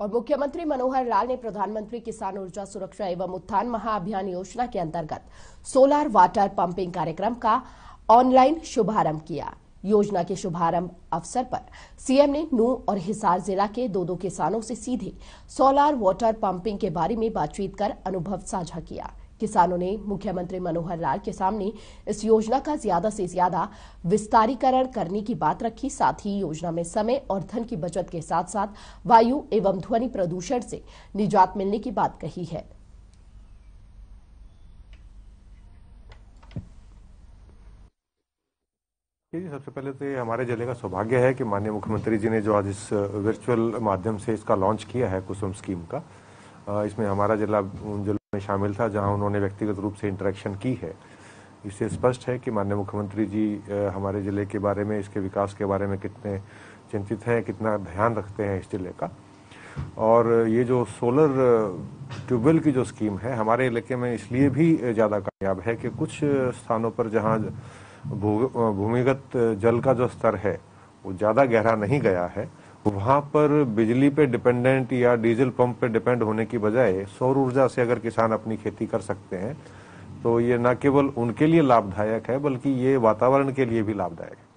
और मुख्यमंत्री मनोहर लाल ने प्रधानमंत्री किसान ऊर्जा सुरक्षा एवं उत्थान महाअभियान योजना के अंतर्गत सोलर वाटर पंपिंग कार्यक्रम का ऑनलाइन शुभारंभ किया योजना के शुभारंभ अवसर पर सीएम ने नू और हिसार जिला के दो दो किसानों से सीधे सोलर वाटर पंपिंग के बारे में बातचीत कर अनुभव साझा किया किसानों ने मुख्यमंत्री मनोहर लाल के सामने इस योजना का ज्यादा से ज्यादा विस्तारीकरण करने की बात रखी साथ ही योजना में समय और धन की बचत के साथ साथ वायु एवं ध्वनि प्रदूषण से निजात मिलने की बात कही है जी सबसे पहले तो ये हमारे जिले का सौभाग्य है कि माननीय मुख्यमंत्री जी ने जो आज इस वर्चुअल माध्यम से इसका लॉन्च किया है कुसुम स्कीम का इसमें हमारा जिला उन जिला में शामिल था जहां उन्होंने व्यक्तिगत रूप से इंटरेक्शन की है इससे स्पष्ट है कि माननीय मुख्यमंत्री जी हमारे ज़िले के बारे में इसके विकास के बारे में कितने चिंतित हैं कितना ध्यान रखते हैं इस ज़िले का और ये जो सोलर ट्यूबवेल की जो स्कीम है हमारे इलाके में इसलिए भी ज़्यादा कामयाब है कि कुछ स्थानों पर जहाँ भूमिगत जल का जो स्तर है वो ज़्यादा गहरा नहीं गया है वहां पर बिजली पे डिपेंडेंट या डीजल पंप पे डिपेंड होने की बजाय सौर ऊर्जा से अगर किसान अपनी खेती कर सकते हैं तो ये न केवल उनके लिए लाभदायक है बल्कि ये वातावरण के लिए भी लाभदायक है